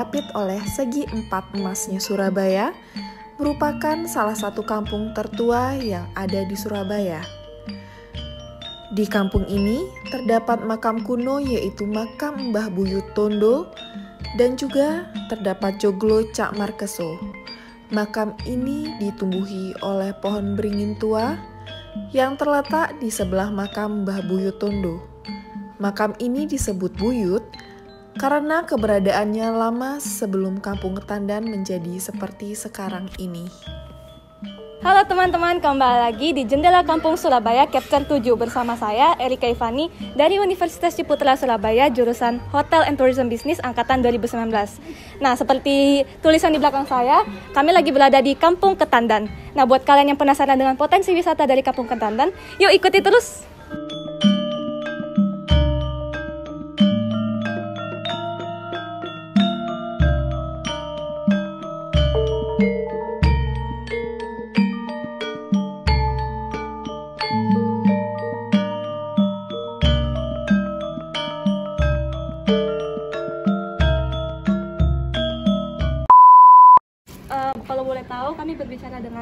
diapit oleh segi empat emasnya Surabaya, merupakan salah satu kampung tertua yang ada di Surabaya. Di kampung ini terdapat makam kuno yaitu makam Mbah Buyut Tondo dan juga terdapat joglo Cak Markeso. Makam ini ditumbuhi oleh pohon beringin tua yang terletak di sebelah makam Mbah Buyut Tondo. Makam ini disebut Buyut karena keberadaannya lama sebelum Kampung Ketandan menjadi seperti sekarang ini. Halo teman-teman, kembali lagi di Jendela Kampung Surabaya Capture 7 bersama saya Erika Ivani dari Universitas Ciputra Surabaya jurusan Hotel and Tourism Business angkatan 2019. Nah, seperti tulisan di belakang saya, kami lagi berada di Kampung Ketandan. Nah, buat kalian yang penasaran dengan potensi wisata dari Kampung Ketandan, yuk ikuti terus.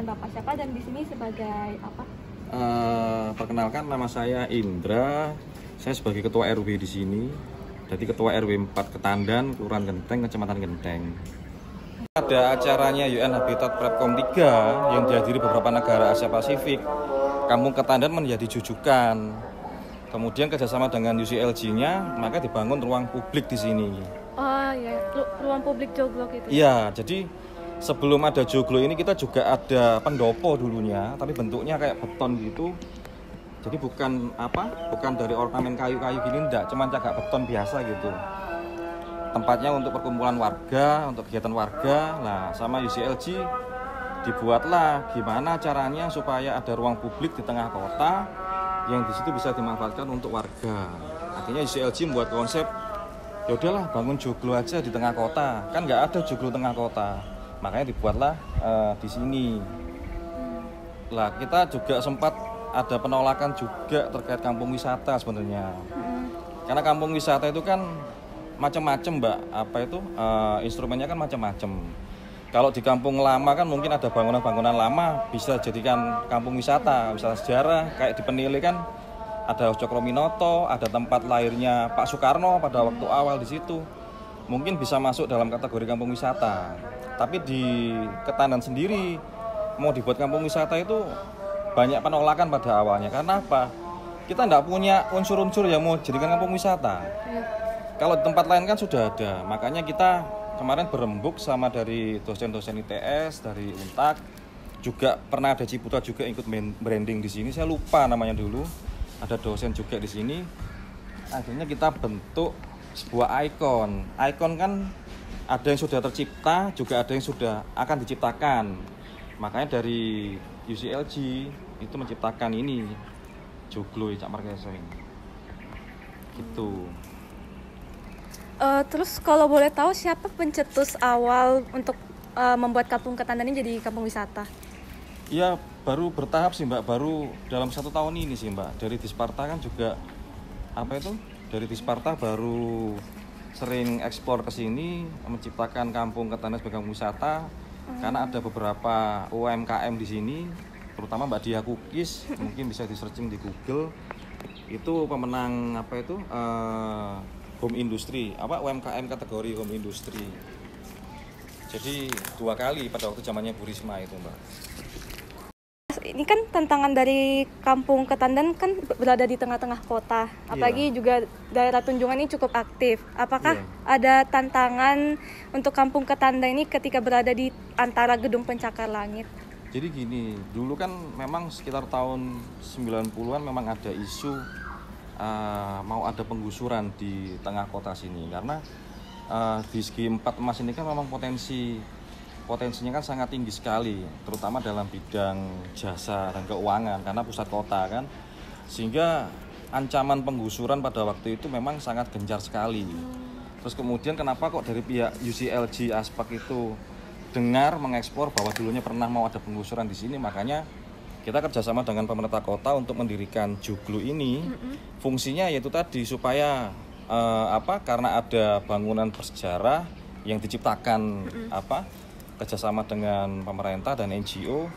bapak siapa dan di sini sebagai apa? Uh, perkenalkan nama saya Indra. Saya sebagai ketua RW di sini. Jadi ketua RW 4 Ketandan, Kelurahan Genteng, Kecamatan Genteng. Ada acaranya UN Habitat Prepcom 3 yang dihadiri beberapa negara Asia Pasifik. Kampung Ketandan menjadi jujukan. Kemudian kerjasama dengan UCLG-nya, maka dibangun ruang publik di sini. Oh ya, ruang publik joglok itu. Iya, jadi sebelum ada joglo ini kita juga ada pendopo dulunya tapi bentuknya kayak beton gitu jadi bukan apa bukan dari ornamen kayu-kayu gini enggak cuman cagak beton biasa gitu tempatnya untuk perkumpulan warga untuk kegiatan warga nah sama UCLG dibuatlah gimana caranya supaya ada ruang publik di tengah kota yang disitu bisa dimanfaatkan untuk warga akhirnya UCLG membuat konsep ya udahlah bangun joglo aja di tengah kota kan nggak ada joglo tengah kota makanya dibuatlah uh, di sini lah kita juga sempat ada penolakan juga terkait kampung wisata sebenarnya mm-hmm. karena kampung wisata itu kan macam-macam mbak apa itu uh, instrumennya kan macam-macam kalau di kampung lama kan mungkin ada bangunan-bangunan lama bisa jadikan kampung wisata wisata sejarah kayak di penilai kan ada Minoto ada tempat lahirnya Pak Soekarno pada waktu mm-hmm. awal di situ mungkin bisa masuk dalam kategori kampung wisata tapi di Ketanan sendiri mau dibuat kampung wisata itu banyak penolakan pada awalnya karena apa kita tidak punya unsur-unsur yang mau jadikan kampung wisata kalau di tempat lain kan sudah ada makanya kita kemarin berembuk sama dari dosen-dosen ITS dari Untak juga pernah ada Ciputra juga ikut branding di sini saya lupa namanya dulu ada dosen juga di sini akhirnya kita bentuk sebuah ikon ikon kan ada yang sudah tercipta juga ada yang sudah akan diciptakan makanya dari UCLG itu menciptakan ini joglo cak marketing gitu uh, terus kalau boleh tahu siapa pencetus awal untuk uh, membuat kampung ketandan ini jadi kampung wisata ya baru bertahap sih mbak baru dalam satu tahun ini sih mbak dari Disparta kan juga apa itu dari Disparta baru sering ekspor ke sini menciptakan kampung Kertanegara sebagai wisata hmm. karena ada beberapa UMKM di sini terutama Mbak Dia Cookies hmm. mungkin bisa di searching di Google itu pemenang apa itu uh, home industry apa UMKM kategori home industry jadi dua kali pada waktu zamannya Bu Risma itu Mbak ini kan tantangan dari kampung Ketandan kan berada di tengah-tengah kota, apalagi yeah. juga daerah Tunjungan ini cukup aktif. Apakah yeah. ada tantangan untuk kampung Ketandan ini ketika berada di antara gedung pencakar langit? Jadi gini, dulu kan memang sekitar tahun 90-an memang ada isu uh, mau ada penggusuran di tengah kota sini karena uh, di segi empat emas ini kan memang potensi potensinya kan sangat tinggi sekali, terutama dalam bidang jasa dan keuangan karena pusat kota kan. Sehingga ancaman penggusuran pada waktu itu memang sangat gencar sekali. Terus kemudian kenapa kok dari pihak UCLG Aspek itu dengar mengekspor bahwa dulunya pernah mau ada penggusuran di sini, makanya kita kerjasama dengan pemerintah kota untuk mendirikan joglo ini. Fungsinya yaitu tadi supaya eh, apa? Karena ada bangunan bersejarah yang diciptakan apa? kerjasama dengan pemerintah dan NGO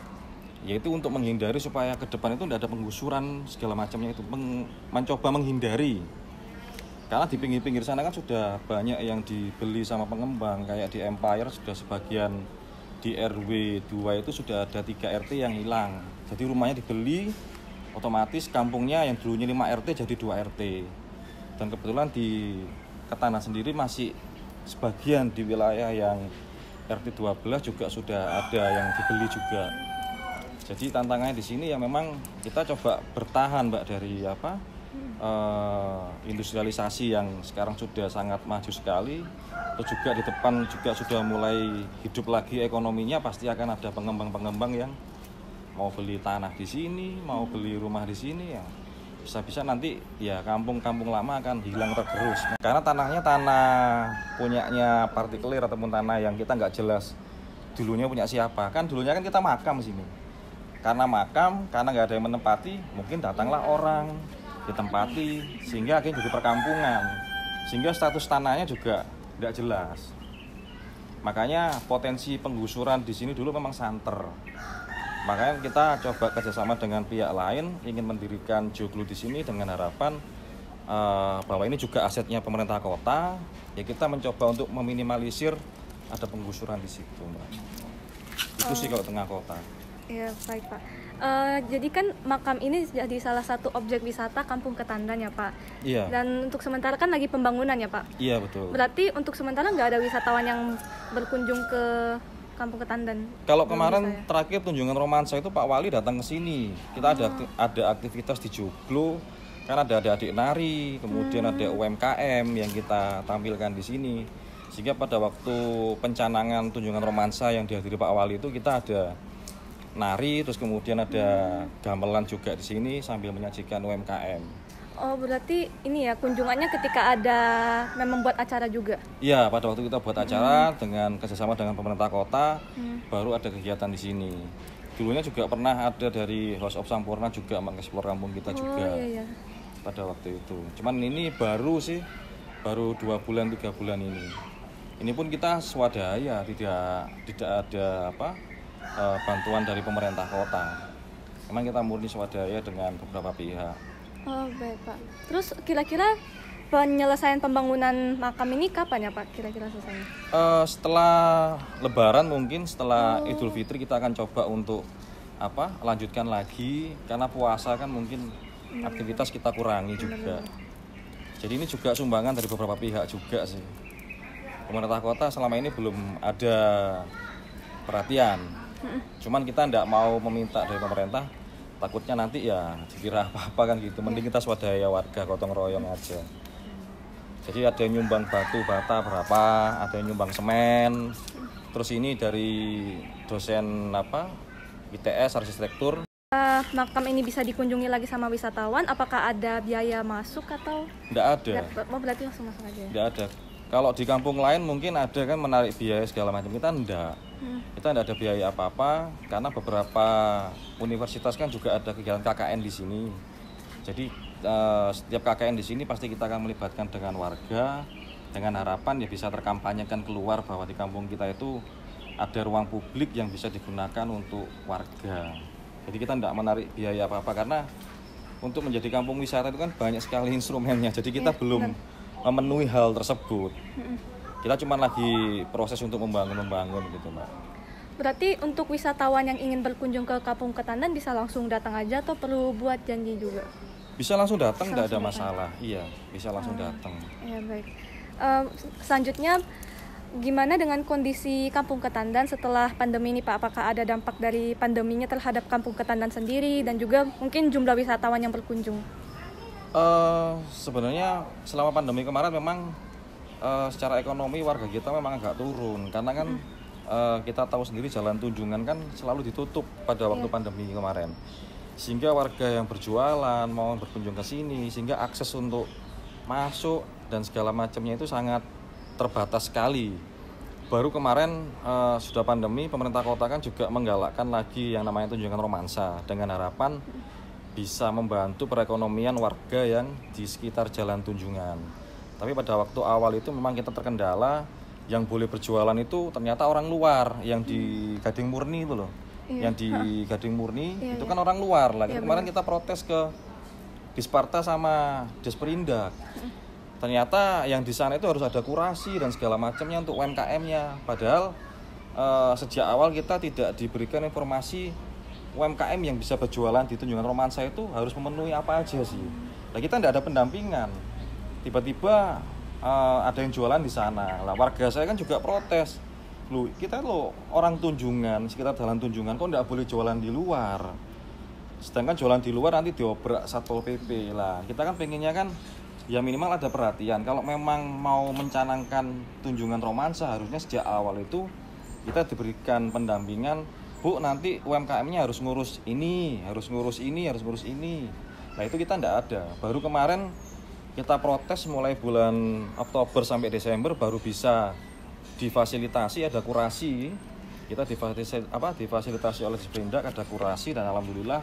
yaitu untuk menghindari supaya ke depan itu tidak ada penggusuran segala macamnya itu Men mencoba menghindari karena di pinggir-pinggir sana kan sudah banyak yang dibeli sama pengembang kayak di Empire sudah sebagian di RW 2 itu sudah ada 3 RT yang hilang jadi rumahnya dibeli otomatis kampungnya yang dulunya 5 RT jadi 2 RT dan kebetulan di Ketana sendiri masih sebagian di wilayah yang RT12 juga sudah ada yang dibeli juga. Jadi tantangannya di sini ya memang kita coba bertahan Mbak dari apa uh, industrialisasi yang sekarang sudah sangat maju sekali terus juga di depan juga sudah mulai hidup lagi ekonominya pasti akan ada pengembang-pengembang yang mau beli tanah di sini mau beli rumah di sini ya bisa-bisa nanti ya kampung-kampung lama akan hilang tergerus karena tanahnya tanah punyanya partikelir ataupun tanah yang kita nggak jelas dulunya punya siapa kan dulunya kan kita makam sini karena makam karena nggak ada yang menempati mungkin datanglah orang ditempati sehingga akhirnya jadi perkampungan sehingga status tanahnya juga nggak jelas makanya potensi penggusuran di sini dulu memang santer Makanya kita coba kerjasama dengan pihak lain ingin mendirikan joglo di sini dengan harapan uh, bahwa ini juga asetnya pemerintah kota. Ya kita mencoba untuk meminimalisir ada penggusuran di situ, Mbak. Itu sih oh. kalau tengah kota. Iya baik Pak. Uh, jadi kan makam ini jadi salah satu objek wisata Kampung Ketandan ya Pak. Iya. Dan untuk sementara kan lagi pembangunan ya Pak. Iya betul. Berarti untuk sementara nggak ada wisatawan yang berkunjung ke Kampung Ketandan. Kalau kemarin saya. terakhir tunjungan romansa itu Pak Wali datang ke sini. Kita oh. ada ah. ada aktivitas di Joglo karena ada adik-adik nari, kemudian hmm. ada UMKM yang kita tampilkan di sini. Sehingga pada waktu pencanangan tunjungan romansa yang dihadiri Pak Wali itu kita ada nari, terus kemudian ada ah. gamelan juga di sini sambil menyajikan UMKM. Oh berarti ini ya kunjungannya ketika ada memang buat acara juga? Iya pada waktu kita buat acara hmm. dengan kerjasama dengan pemerintah kota hmm. baru ada kegiatan di sini. Dulunya juga pernah ada dari House of Sampurna juga mengeksplor kampung kita oh, juga iya, iya. pada waktu itu. Cuman ini baru sih baru dua bulan tiga bulan ini. Ini pun kita swadaya tidak tidak ada apa eh, bantuan dari pemerintah kota. Memang kita murni swadaya dengan beberapa pihak Oh baik pak. Terus kira-kira penyelesaian pembangunan makam ini kapan ya Pak kira-kira selesai? Uh, eh, setelah Lebaran mungkin setelah oh. Idul Fitri kita akan coba untuk apa lanjutkan lagi karena puasa kan mungkin iya. aktivitas kita kurangi juga. Jadi ini juga sumbangan dari beberapa pihak juga sih. Pemerintah kota selama ini belum ada perhatian. Cuman kita tidak mau meminta dari pemerintah takutnya nanti ya dikira apa-apa kan gitu mending kita swadaya warga gotong royong aja jadi ada yang nyumbang batu bata berapa ada yang nyumbang semen terus ini dari dosen apa ITS arsitektur uh, makam ini bisa dikunjungi lagi sama wisatawan apakah ada biaya masuk atau tidak ada Mau oh, berarti langsung masuk aja tidak ya? ada kalau di kampung lain mungkin ada kan menarik biaya segala macam. Kita enggak. Hmm. Kita enggak ada biaya apa-apa karena beberapa universitas kan juga ada kegiatan KKN di sini. Jadi uh, setiap KKN di sini pasti kita akan melibatkan dengan warga dengan harapan ya bisa terkampanyekan keluar bahwa di kampung kita itu ada ruang publik yang bisa digunakan untuk warga. Jadi kita tidak menarik biaya apa-apa karena untuk menjadi kampung wisata itu kan banyak sekali instrumennya. Jadi kita ya, belum benar memenuhi hal tersebut kita cuma lagi proses untuk membangun membangun gitu mbak berarti untuk wisatawan yang ingin berkunjung ke Kampung Ketandan bisa langsung datang aja atau perlu buat janji juga bisa langsung datang tidak ada datang. masalah iya bisa langsung ah, datang ya baik uh, selanjutnya gimana dengan kondisi Kampung Ketandan setelah pandemi ini Pak? Apakah ada dampak dari pandeminya terhadap Kampung Ketandan sendiri dan juga mungkin jumlah wisatawan yang berkunjung? Eh, sebenarnya selama pandemi kemarin memang uh, secara ekonomi warga kita memang agak turun karena kan hmm. uh, kita tahu sendiri jalan Tunjungan kan selalu ditutup pada waktu yeah. pandemi kemarin sehingga warga yang berjualan mau berkunjung ke sini sehingga akses untuk masuk dan segala macamnya itu sangat terbatas sekali baru kemarin uh, sudah pandemi pemerintah kota kan juga menggalakkan lagi yang namanya tunjungan romansa dengan harapan hmm bisa membantu perekonomian warga yang di sekitar jalan Tunjungan. Tapi pada waktu awal itu memang kita terkendala yang boleh berjualan itu ternyata orang luar yang di Gading Murni itu loh. Iya. Yang di Gading Murni iya, itu iya. kan orang luar lah. Iya, Kemarin bener. kita protes ke Disparta sama Disperindak. Ternyata yang di sana itu harus ada kurasi dan segala macamnya untuk UMKM-nya. Padahal eh, sejak awal kita tidak diberikan informasi UMKM yang bisa berjualan di Tunjungan Romansa itu harus memenuhi apa aja sih? Nah kita tidak ada pendampingan. Tiba-tiba uh, ada yang jualan di sana. Lah warga saya kan juga protes. Lu kita lo orang Tunjungan sekitar jalan Tunjungan kok tidak boleh jualan di luar. Sedangkan jualan di luar nanti diobrak satpol pp lah. Kita kan pengennya kan ya minimal ada perhatian kalau memang mau mencanangkan tunjungan romansa harusnya sejak awal itu kita diberikan pendampingan bu nanti UMKM-nya harus ngurus ini, harus ngurus ini, harus ngurus ini. Nah itu kita tidak ada. Baru kemarin kita protes mulai bulan Oktober sampai Desember baru bisa difasilitasi ada kurasi. Kita difasilitasi, apa, difasilitasi oleh Sprindak ada kurasi dan alhamdulillah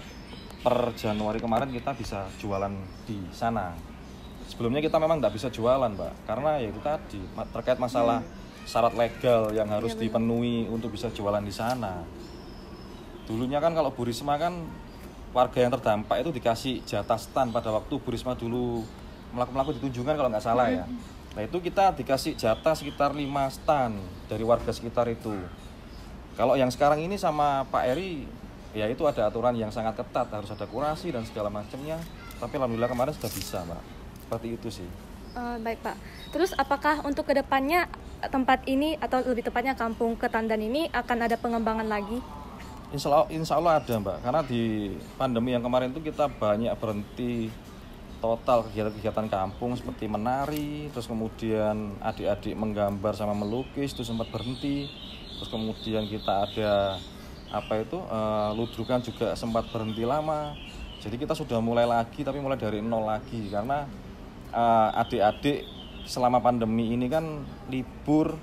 per Januari kemarin kita bisa jualan di sana. Sebelumnya kita memang tidak bisa jualan, Mbak, karena ya itu tadi terkait masalah hmm. syarat legal yang harus iya, dipenuhi untuk bisa jualan di sana dulunya kan kalau Bu Risma kan warga yang terdampak itu dikasih jatah stan pada waktu Bu Risma dulu melakukan di ditunjukkan kalau nggak salah ya. Nah itu kita dikasih jatah sekitar 5 stan dari warga sekitar itu. Kalau yang sekarang ini sama Pak Eri, ya itu ada aturan yang sangat ketat, harus ada kurasi dan segala macamnya. Tapi alhamdulillah kemarin sudah bisa, Pak. Seperti itu sih. Uh, baik Pak. Terus apakah untuk kedepannya tempat ini atau lebih tepatnya kampung Ketandan ini akan ada pengembangan lagi? Insya Allah, insya Allah ada mbak, karena di pandemi yang kemarin itu kita banyak berhenti total kegiatan-kegiatan kampung seperti menari, terus kemudian adik-adik menggambar sama melukis itu sempat berhenti, terus kemudian kita ada apa itu uh, ludrukan juga sempat berhenti lama, jadi kita sudah mulai lagi tapi mulai dari nol lagi karena uh, adik-adik selama pandemi ini kan libur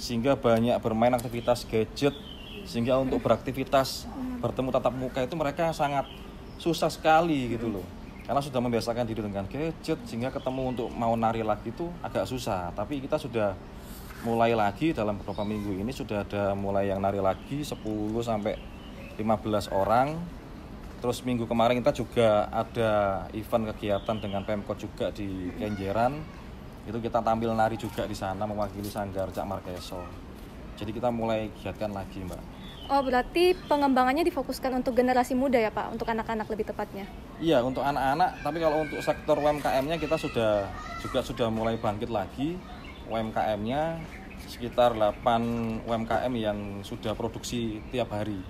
sehingga banyak bermain aktivitas gadget sehingga untuk beraktivitas bertemu tatap muka itu mereka sangat susah sekali gitu loh karena sudah membiasakan diri dengan gadget sehingga ketemu untuk mau nari lagi itu agak susah tapi kita sudah mulai lagi dalam beberapa minggu ini sudah ada mulai yang nari lagi 10 sampai 15 orang terus minggu kemarin kita juga ada event kegiatan dengan Pemkot juga di Kenjeran itu kita tampil nari juga di sana mewakili Sanggar Cak Markeso jadi kita mulai giatkan lagi, Mbak. Oh, berarti pengembangannya difokuskan untuk generasi muda ya, Pak, untuk anak-anak lebih tepatnya. Iya, untuk anak-anak, tapi kalau untuk sektor UMKM-nya kita sudah juga sudah mulai bangkit lagi. UMKM-nya sekitar 8 UMKM yang sudah produksi tiap hari.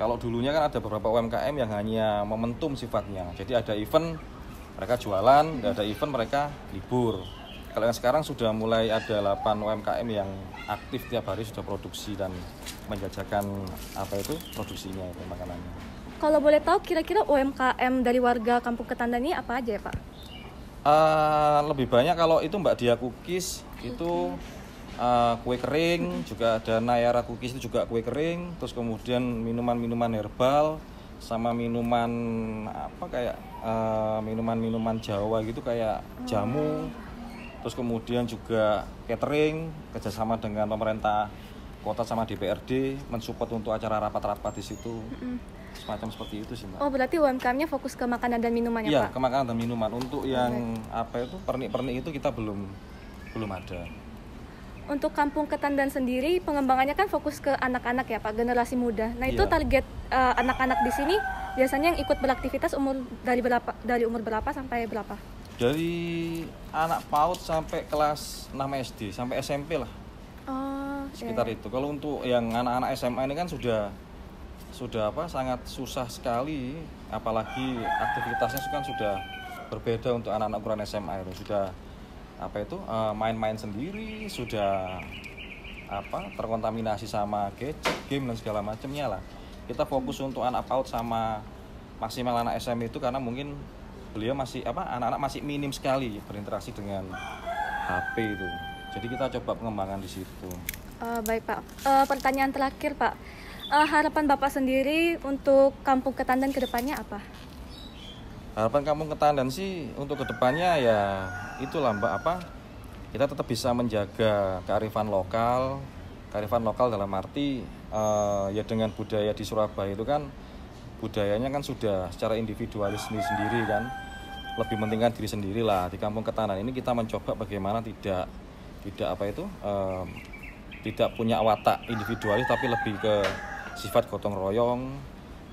Kalau dulunya kan ada beberapa UMKM yang hanya momentum sifatnya. Jadi ada event mereka jualan, hmm. ada event mereka libur kalau yang sekarang sudah mulai ada 8 UMKM yang aktif tiap hari sudah produksi dan menjajakan apa itu produksinya itu makanannya. Kalau boleh tahu kira-kira UMKM dari warga Kampung Ketanda ini apa aja ya Pak? Uh, lebih banyak kalau itu Mbak Dia Cookies itu uh, kue kering, juga ada Nayara Cookies itu juga kue kering, terus kemudian minuman-minuman herbal, sama minuman apa kayak eh, minuman-minuman uh, minuman -minuman Jawa gitu kayak jamu oh terus kemudian juga catering kerjasama dengan pemerintah kota sama DPRD mensupport untuk acara rapat-rapat di situ mm semacam seperti itu sih mbak. Oh berarti UMKM-nya fokus ke makanan dan minuman ya, ya ke makanan dan minuman untuk yang okay. apa itu pernik-pernik itu kita belum belum ada. Untuk kampung ketan dan sendiri pengembangannya kan fokus ke anak-anak ya pak generasi muda. Nah itu iya. target anak eh, anak-anak di sini biasanya yang ikut beraktivitas umur dari berapa dari umur berapa sampai berapa? dari anak PAUD sampai kelas 6 SD sampai SMP lah oh, sekitar itu kalau untuk yang anak-anak SMA ini kan sudah sudah apa sangat susah sekali apalagi aktivitasnya kan sudah berbeda untuk anak-anak ukuran SMA itu sudah apa itu eh, main-main sendiri sudah apa terkontaminasi sama gadget game dan segala macamnya lah kita fokus untuk anak PAUD sama maksimal anak SMA itu karena mungkin beliau masih apa anak-anak masih minim sekali berinteraksi dengan HP itu. Jadi kita coba pengembangan di situ. Uh, baik Pak. Uh, pertanyaan terakhir Pak. Uh, harapan Bapak sendiri untuk Kampung Ketandan kedepannya apa? Harapan Kampung Ketandan sih untuk kedepannya ya itu Mbak apa kita tetap bisa menjaga kearifan lokal, kearifan lokal dalam arti uh, ya dengan budaya di Surabaya itu kan budayanya kan sudah secara individualis sendiri, -sendiri kan lebih pentingkan diri sendiri lah di kampung ketahanan ini kita mencoba bagaimana tidak tidak apa itu um, tidak punya watak individualis tapi lebih ke sifat gotong royong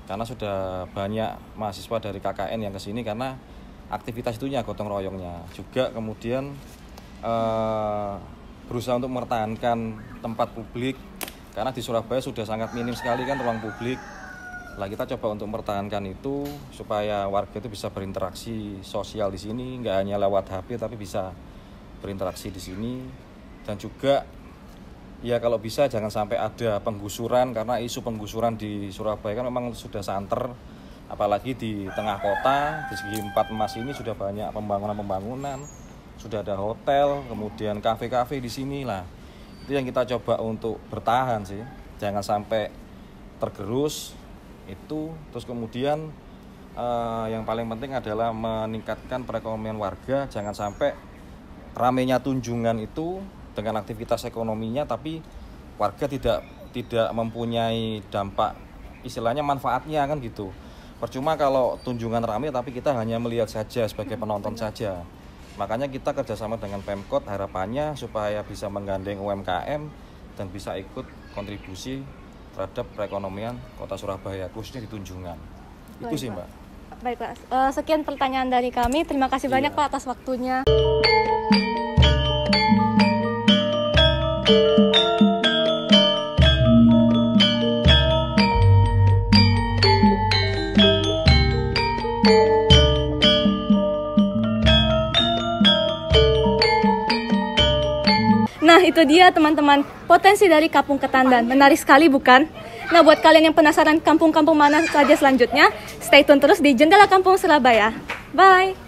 karena sudah banyak mahasiswa dari KKN yang kesini karena aktivitas itunya gotong royongnya juga kemudian uh, berusaha untuk mempertahankan tempat publik karena di Surabaya sudah sangat minim sekali kan ruang publik lah kita coba untuk mempertahankan itu supaya warga itu bisa berinteraksi sosial di sini nggak hanya lewat HP tapi bisa berinteraksi di sini dan juga ya kalau bisa jangan sampai ada penggusuran karena isu penggusuran di Surabaya kan memang sudah santer apalagi di tengah kota di segi empat emas ini sudah banyak pembangunan-pembangunan sudah ada hotel kemudian kafe-kafe di sini lah itu yang kita coba untuk bertahan sih jangan sampai tergerus itu terus kemudian eh, yang paling penting adalah meningkatkan perekonomian warga jangan sampai ramenya tunjungan itu dengan aktivitas ekonominya tapi warga tidak tidak mempunyai dampak istilahnya manfaatnya kan gitu percuma kalau tunjungan rame tapi kita hanya melihat saja sebagai penonton saja makanya kita kerjasama dengan Pemkot harapannya supaya bisa menggandeng UMKM dan bisa ikut kontribusi terhadap perekonomian kota Surabaya khususnya di Tunjungan. Baik, Itu sih Mbak. Baik Pak, eh, sekian pertanyaan dari kami. Terima kasih iya. banyak Pak atas waktunya. itu dia teman-teman potensi dari Kampung Ketandan. Menarik sekali bukan? Nah buat kalian yang penasaran kampung-kampung mana saja selanjutnya, stay tune terus di Jendela Kampung Surabaya. Bye!